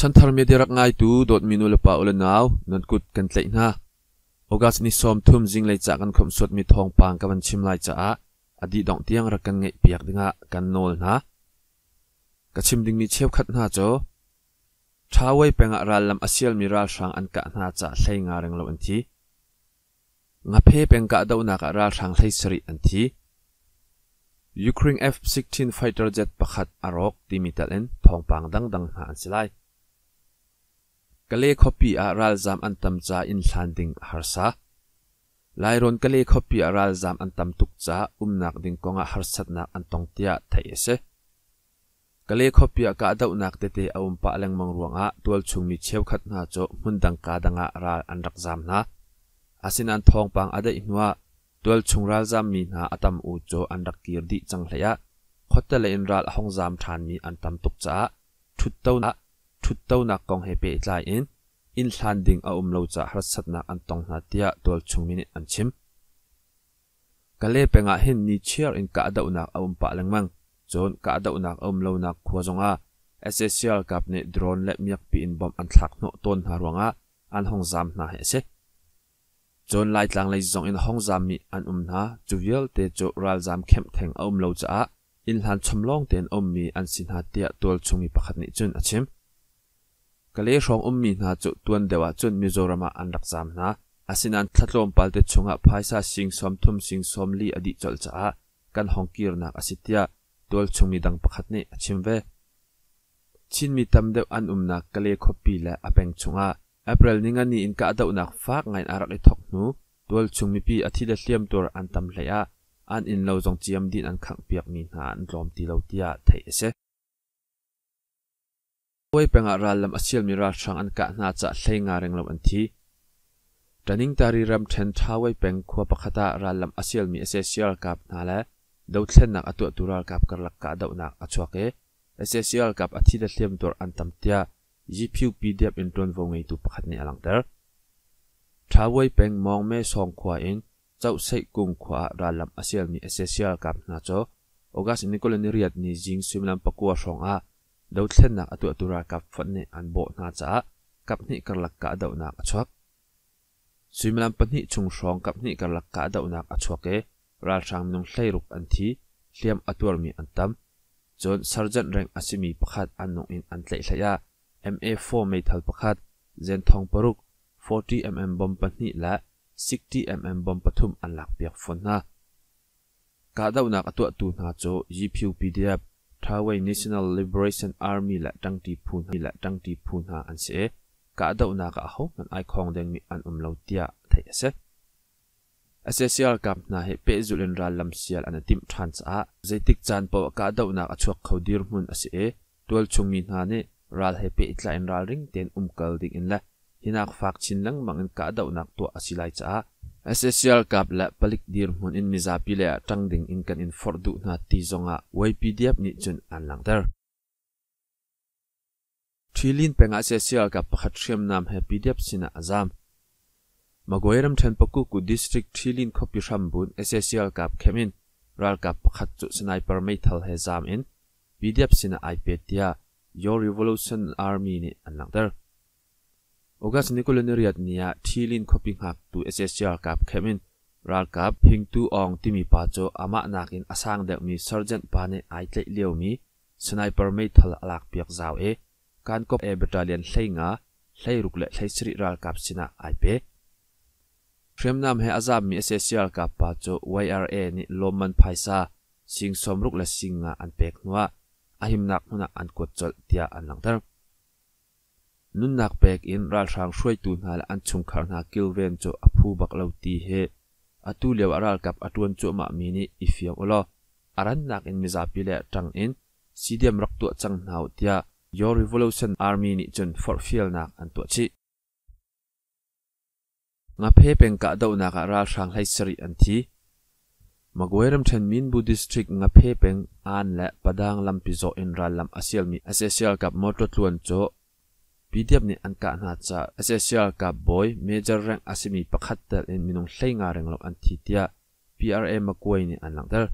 ฉันทำมีเมเดรักง่ายตูดดมินุลปาอุลนาวนันกุดกันเลยนะโอกาสนี้ซอมทุ่มจิงเลยจากกันคมสวดมีทองปางกับมันชิมไลจ้าอดีตดองเตียงรักกันไงเปียกดึงะกันโนลนะกะชิมดึงมีเชฟขัดหน้าโจชาวไว้เป็นอะไรลำอาเซียลมีราชังอันกะหน้าจาเซ้งาเรืองเราอันทีงาเพเป็นกะดาวนักระไชังงซชงสริอันทียูเครน F16 f i g h t e เจ็ t ประคัดอารกติมิตาเลนทองปางดังดังหาอันสลไลกเลอปีอารัลจามอันตัมจาอินสันดิงฮาร์ซาลายรอนกเลอปีอารัลจามอันตัมตุกจาอุมนักดิงกงอาฮาร์ซัดนักอันตองเตียทเยเซกเลอปีอากาดาวนักเตเตออุมปะเลงมังรวงอาตัวชุงมีเชวขัดนาจจมุนดังกาดังอารัลอันรักจามนะอาศินันทองปังอาดอินว่ตัวชุงรัลจามมีนาอัตมอูโจอันรักกีรดิจังเลียขดเตเลอินรัลห้องจามทานมีอันตัมตุกจาชุดเต้านะทุดเต้านักกองเฮเปไลเอ็นอินลันดิงอาอมเลวจะรัศนักอันตองนาเตียตัวชงมินิอันชิมกะเล่เป็นอาเห็นนิเชียร์อินกะดาวนักอาอมปะเลงมังจนกะดาวนักอาอมเลวนักขัวจงอาเอสเอสเอลกับเนดรอนและมียกปีอินบอมอันทักโนต้นหารวงอาอันห้องจามนาเฮเซจนไล่ตังไล่จงอินห้องจามมีอันอุมนาจูเวลเตจูรัลจามเข้มแทงอาอมเลวจะอินลันชมลองเตนอมมีอันสินหาเตียตัวชงมีประคัดนิจุนอาชิมกลีลยชองอุ้มมีนาจุตวนเดวะจุนมิโซรามาอันรักจามนะอาสินันทัดลมปัลเตชงะพายซาสิงสมทุมสิงสมลีอดีจลจ้ากันฮองกีรนักอาสิตยาตัวชงมีดังประคัเนี่ยชิมเวชินมีตำเดวอันอุ้มนักกลีลยคบปีและอเปงชงะเอพริลนิงันี่อินกะเดุนักฟากไงอารักเลทอกนูตัวชงมีปีอาทิตย์เลียมตัวอันตำเลยะอันอินเราจงเจียมดินอันขังเปียกมีนาอันลอมตีเราเตียไทยเสวยเป็นอะไรลำอาศัยมีราชังอันกะน่าจะใช้งาเร่งลำอันทีดันิงตารีรำเชนท้าวยเป็นควบขัตตาลำอาศัยมีเอเซียลกับน่าละดูเช่นนักอตัวตุราลกาบกระลักกะดูนักอชวเกเอเซียลกับอธิเดชเลียมตัวอันตำเตียยี่พิวปีเดียบอินทรนวงไอตุปขัตเนี่ยลังเดอร์ท้าวยเป็นมองเม่สองขวาเองเจ้าใช้กุ้งขวารำอาศัยมีเอเซียลกับน่าจ๊อโอกาสนี้ก็เลยเรียดนิจิงสืบลำปะกัวสองอาดาวเช่นนักตัวตุรากับฝนนี่อันโบนาจ้ากับนี่กระลักกะเดานักชกสุ่มลันปนิชงสองกับนี่กระลักกะเดานักชกเอราชังนุ่งใส่รูปอันทีเลียมอตัวมีอันตั้จนสารจันแรงอาศัยมีประคัดอันนุ่งอินอันเตลยา MA4 ไม่ทัลประคัดเจนทองปรุก 40mm บอมปนิและ 60mm บอมปทุมอันหลักเปียกฝนนะกาดาวนักตัวตุนาโจยีพิวปีเดียบ Thawai National Liberation Army là tang ti phun ha la tang ti phun ha an se ka do na ka ho an ai khong đang mi an um lo tia thai ase SSL kam na he pe zulin ra lam sial an tim thans a zaitik chan po ka do na cho chuak khodir mun ase sẽ. tol chung mi na ne ral he ít là in ral ring tiền um kal ding in la hinak fak chin lang mangin ka do nak to asilai cha SSL kap la palik dir mun in miza pile tang ding in kan in for du na ti zonga wai PDF ni chun an lang ter thilin penga SSL kap pakhatriam nam he PDF sina azam magoiram than paku ku district thilin khopi rambun SSL kap khemin ral kap pakhat chu sniper mai thal he zam in PDF sina ipad tia your revolution army ni an lang ter อกัสนิโคลเนเรียดเนี่ยทีลินคบิงหักตูเอสเอสอาร์กับเคมินรัลกับพิงตูองที่มีปัจจุอามานักินอสังเด็กมีเซอร์เจนปานเนไอเตเลียวมีสไนเปอร์เมทัลลักเปียก้าวเอการกบเอเบตาเลียนเซ่งาเซรุกเล่เล่สริรัลกับชนะไอเปเรียมนำให้อาซามีเอสเอสอาร์กับปัจจุวายอาร์เอนี่ลมมันไพซาสิงสมรุกและสิงงาอันเปกนัวอาหิมนักนักอันกดจดเตียอันหลังเดิมนุนนักเบกอินรัลทางช่วยตูนหาและอันชุมขานากิลเวนจอภูบักเลวตีเฮอตูเลวอรัลกับอตวนจมามีนี่อิฟิอมอลออารันนักอินมิซาปิเลจังอินซีเดียมรักตัวจังหาวทตียยอร์ริวอลูชันอาร์มีนี่จนฟอร์ฟิลนักอันตัวชีงาเพเป็นกะดาวนักรัลทางไลสรีอันทีมากวยรมเชนมินบูดิสทริกงาเพเป็นอันและปะดังลำปิโซอินรัลลำอาเซียลมีอาเซียลกับมอตรตวนโจ p d บนี่อันกะนาจะเ SSL กับ b o เมเจอร์ a ร k อาศัยมีประคตเตอร์ในมินุงเซ่งาเริงลบอันทีเดียรีอา์เอ็มาคุยนี่อันหลังเตล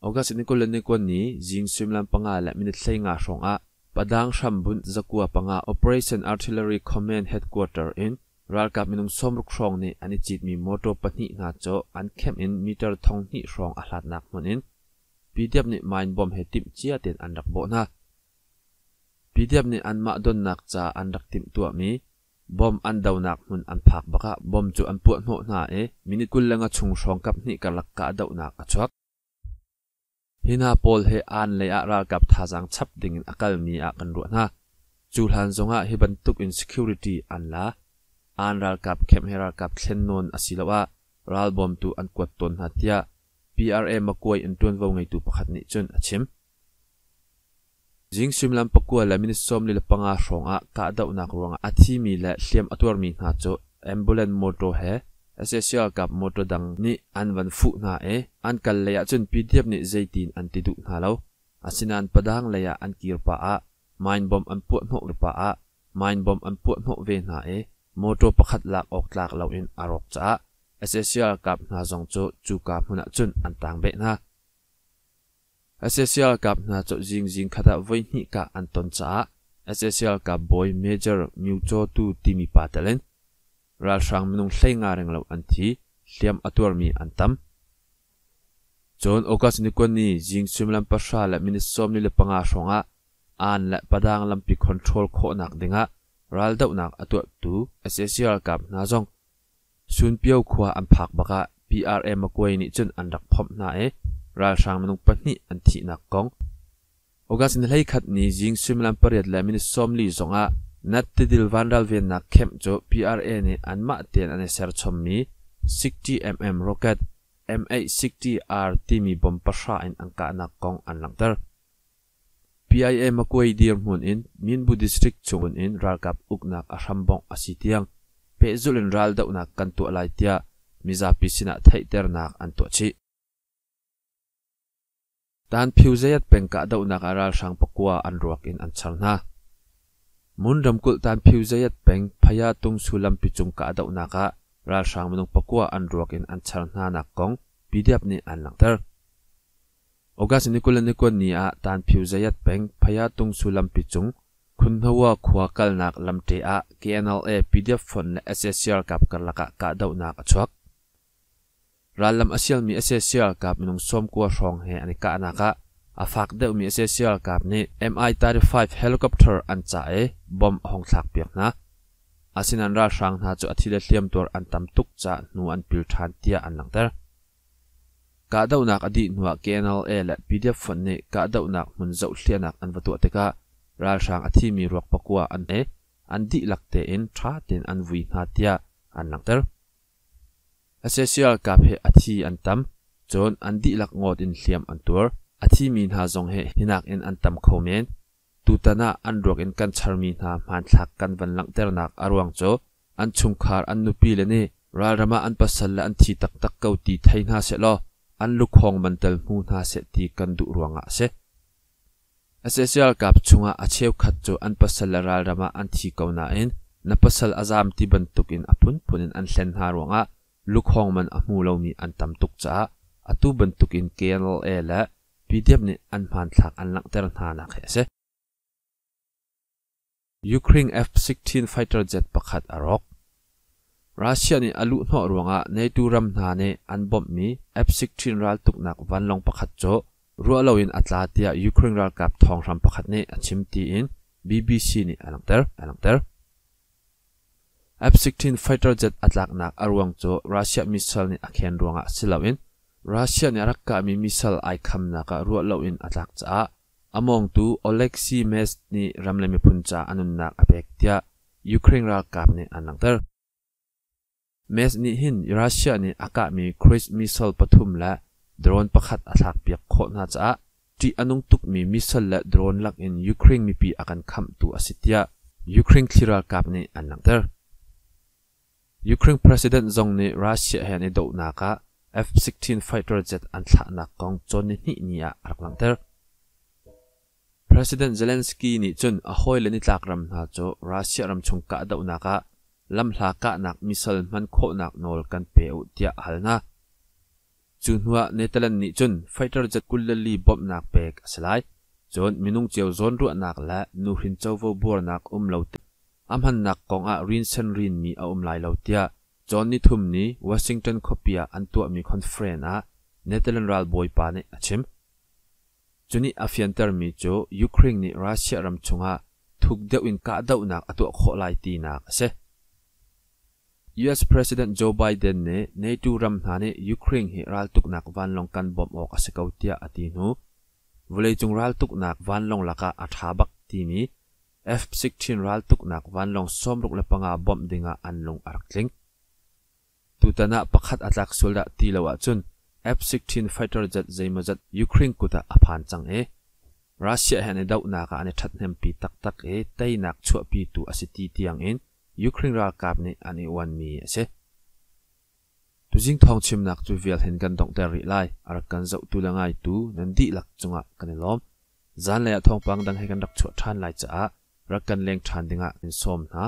โอกาสนี้คนเล่นในคนนี้จิงซิมลันปังอาและมินุเล่งาสองอ่ะประดังชัมบุนจะกัวปังอาโอ Operation Artillery Command h e a d q u a r t e เตอร์อินรัลกับมินุงสมรุกสองนี่อันนี้จิตมีมอเตอร์ปนิงาโจอันเข้มอินมีเตอร์ทองนี่สองอาหลัดนักมันอิน p d บนี่มันบอมเฮตุิมเจียเต็นอันดับโบนาพีเดียมนี่อันมาดนนักจ่าอันรักทิมตัวมีบอมอันดาวนักมุนอันพักบักบอมจูอันปวดหัวหน้าเอมินิคุณละงชงสองกับนี่กลักกะดาวนักจักฮินาพอลเฮอันเลยอะรากับท่าจังชับดิ่งอักลมีอักันรัวนาจูฮันซงะฮิบันทุกอินสิคิวริตี้อันละอันรักกับเข้มเฮรากับเชนนอนอสิลวารัลบอมตูอันกวดตนหัตยาร PRM มากวยอันตัวนวงไงตูประคันนี่จนอชิมจิงสุ่มลำปักัวลามินสอมลิลปังอาสงะกาดอุนักรวงอาทิมีแลเสียมอัตัวมีนาจอแอมบูเลนมอเตอรเฮเอสเซียกับมอเตอร์ดังนี่อันวันฟุกนาเออันกัลเลียจนพีเดีบนี่เจตินอันติดุนาเลวอาศินันปะดังเลียอันกีรปะอาไมน์บอมอันปวดหนกรปะอาไมน์บอมอันปวดหนกเวนนาเอมอเตอร์ประคตลักออกลักเลวินอารอกจ้าเอสเซียกับนาจงโจจูกับมุนจุนอันตัางเบนาเอเซียลกับนาจจิงจิงขัดวหนงกับอันตันจาเอเซียลกับบอยเมเจอร์มิวจอตูทีมีปาเตเลนรัลชังมินุงเซงาเรงเลวอันทีเลียมอตัวมีอันตัมจนโอกาสนี้คนนี้จิงซึมลำปัสสาวะมินิสโซมนี่เลปังอาสงะอันและปะดังลำปีคอนโทรลโคหนักดึงะรัลเดอหนักอตัวตูเอเซียลกับนาจงซุนเปียวขวานผักบักะพีอาร์เอ็มกวยนี่จนอันดับพบน้าเอ ral sang manung pahnih an thih nak kong ogasin hlei khat ni jing swimlam pariat lamin somli zonga natte dil vandal ven na khem cho pra ne anma ten ane ser chommi 60 mm rocket m 860 r timi bom pasha in angka na kong anlang tar pia makoi dir mun in minbu district chungun in ralkap uknak arhambong asitiang pe zulin ral da unak kan tu alaitia miza pisina thaitar nak an to chi ตอนผิวเจียเป็นกระดูกนักอาราสังพกัวอันรักอินอันชนะมุนดมกุลตอนผิวเจียเป็นพยาตุงสุลัมพิจุงกระดูกนักอาราสังมุนุปกัวอันรักอินอันชนะนักกงปีเดียบนี้อันหลังเตอโอกาสนิคุลนิคุลนี้อาตอนผิวเจียเป็นพยาตุงสุลัมพิจุงคุณหัวขวากลนักลำเตอ KNLA PDF ฟอนและ SSR กับกระลักกระดูกนักชกรัลลัมอาเซียลมีเอเซเชียลกับมินุงสวมกัวรองเฮอันกานักะอาฟักเดอมีเอเซเชียลกับนี่ MI-35 h e l i c เฮลิคอันจ่ายบอมหงสักเปียกนะอาสินันราชรังนาจุอธิเลเลียมตัวอันตำตุกจะนูอันปิลทานเตียอันหลังเตอร์กาดาวนักอดีตหนัวเกนอลเอและพีดีฟันนี่กาดาวนักมุนเจ้าเลียนักอันวัตุเตกะราชรังอธิมีรักปะกัวอันเออันดีหลักเตอินทราเตนอันวีนาเตียอันหลังเตอร์ associal kape athi antam chon andi lak ngot in hliam antur athi min ha zong he hinak in antam khomen tutana anrok in kan charmi na man thak kan van lang ternak arwang cho an chum khar an nupi le ni ral rama an pasal an thi tak tak kau ti thaina se lo an lu khong man tel mu na se ti kan du ruanga ah se associal kap chunga acheu khat cho an pasal ral rama an thi kauna in na pasal azam ti bantuk in apun punin an hlen ha ruanga ah. ลูกห้องมันอมูเลานี่อันตำตุกจ้าอตูบันตุกินเกนลเอละพีเดียบนี่อันผ่านฉากอันหลังเตอร์นานักเสยูเครน F-16 fighter jet ประคัดอรอกรัสเซียนี่อลุนอรวงอ่ะในตูรัมนาเนอันบอมมี F-16 รัลตุกนักวันลงประคัดโจรัวเลวอินอัตลาเตียยูเครนรัลกับทองรัมประคัดเนอชิมตีอิน BBC นี่อันหลังเตอร์อันหลังเตอร์ F-16 fighter jet atlaknak arwang cho Russia missile ni akhen ruanga silawin. Russia ni arakka mi missile ai khamna ka ruwa lawin atlak cha. Among tu Oleksiy Mes ni ramlemi puncha anunnak apek tia Ukraine ra kap ni anangter. Mes ni hin Russia ni aka mi c h r i s missile pathum la drone pakhat atlak piak kho na cha. Ti anung tuk mi missile la drone lak in Ukraine mi pi akan kham tu asitia. Ukraine clear kap ni anangter. Ukraine President zongni Russia hen i do na F-16 fighter jet an thla na kong chon ni ni ni a arlang ter. President Zelensky ni chun a hoi le ni tlak ram na cho Russia ram chung ka do na ka lam hla ka nak misal man kho nak nol kan pe u tia hal na. Chun hua Netherlands ni chun fighter jet kulali bom nak pek asalai. Chon minung chiao zon ruwa nak la nu hin chau vo bor nak um lau อามันนักกองอารินเซนรินมีอาอมไลเลาเตียจอห์นนิทุมนีวอชิงตันคอปียอันตัวมีคอนเฟรนอาเนเธอร์แลนด์รัลบอยปานิอาชิมจุนีอาฟิอันเตอร์มีโจยูเครนนีรัสเซียรำชงอาทุกเดวินกาดาวนักอัตัวโคไลตีนักเซ US สประธาน n t j บ e Biden เนเนตูรำหาเนยูเครนเฮรัลตุกนักวันลงกันบอมออกอสเกาเตียอตินูวเลยจงรัลตุกนักวันลงลักะอัฐาบักตีมี f 16 chin ral tuk nak van long som ruk la panga bom dinga an long arkling. Tutana pakhat atak solda tilawa chun F16 fighter jet zaimazat Ukraine kuta apan chang e. Russia han e dau naka ane that nem pi tak tak e tai nak chua pi tu asiti tiang in Ukraine ra kap ne ane wan mi ase. E tu jing thong chim nak tu vial hen gan dong der ri lai ar kan zau tu langai tu nan di lak chunga kanelom. Zan le thong pang dang he kan rak chua than lai cha a. รักกันเลี้ยงชันดิงะอินสมนะ